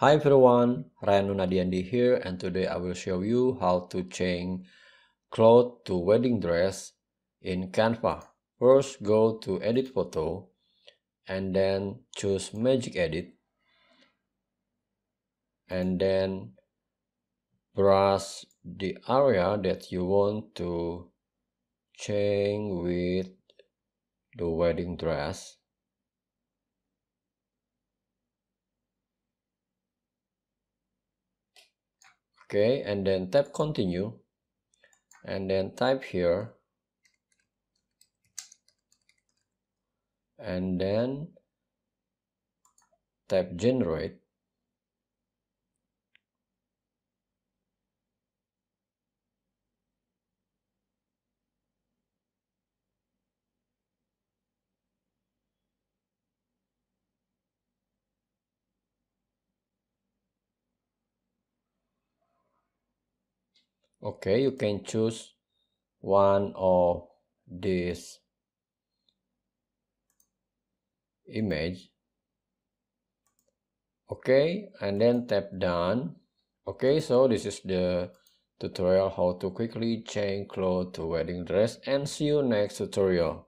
Hi everyone, Ryan Nadiandi here and today I will show you how to change cloth to wedding dress in Canva. First go to edit photo and then choose magic edit and then brush the area that you want to change with the wedding dress okay and then tap continue and then type here and then type generate okay you can choose one of this image okay and then tap done okay so this is the tutorial how to quickly change clothes to wedding dress and see you next tutorial